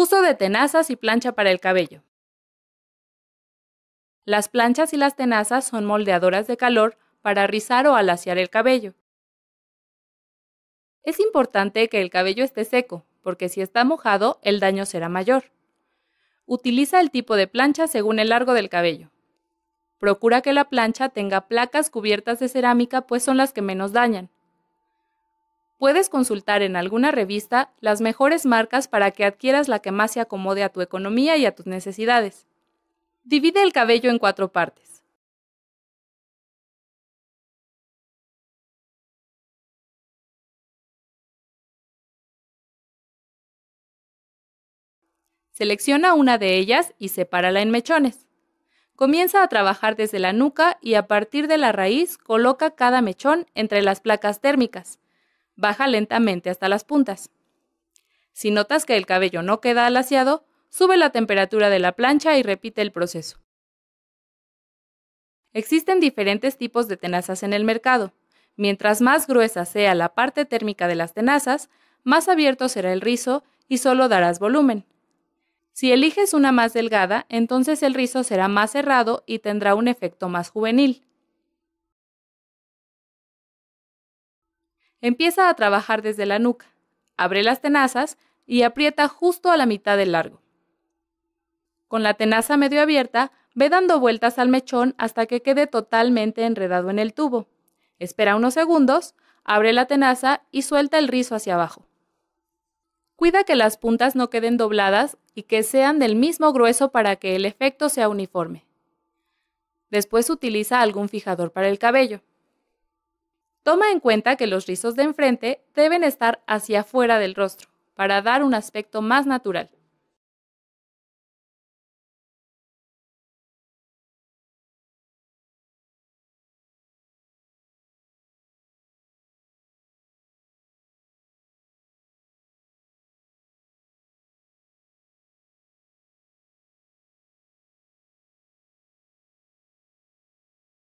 Uso de tenazas y plancha para el cabello. Las planchas y las tenazas son moldeadoras de calor para rizar o alaciar el cabello. Es importante que el cabello esté seco, porque si está mojado, el daño será mayor. Utiliza el tipo de plancha según el largo del cabello. Procura que la plancha tenga placas cubiertas de cerámica, pues son las que menos dañan puedes consultar en alguna revista las mejores marcas para que adquieras la que más se acomode a tu economía y a tus necesidades. Divide el cabello en cuatro partes. Selecciona una de ellas y sepárala en mechones. Comienza a trabajar desde la nuca y a partir de la raíz coloca cada mechón entre las placas térmicas baja lentamente hasta las puntas. Si notas que el cabello no queda alaciado, sube la temperatura de la plancha y repite el proceso. Existen diferentes tipos de tenazas en el mercado. Mientras más gruesa sea la parte térmica de las tenazas, más abierto será el rizo y solo darás volumen. Si eliges una más delgada, entonces el rizo será más cerrado y tendrá un efecto más juvenil. Empieza a trabajar desde la nuca, abre las tenazas y aprieta justo a la mitad del largo. Con la tenaza medio abierta, ve dando vueltas al mechón hasta que quede totalmente enredado en el tubo. Espera unos segundos, abre la tenaza y suelta el rizo hacia abajo. Cuida que las puntas no queden dobladas y que sean del mismo grueso para que el efecto sea uniforme. Después utiliza algún fijador para el cabello. Toma en cuenta que los rizos de enfrente deben estar hacia afuera del rostro para dar un aspecto más natural.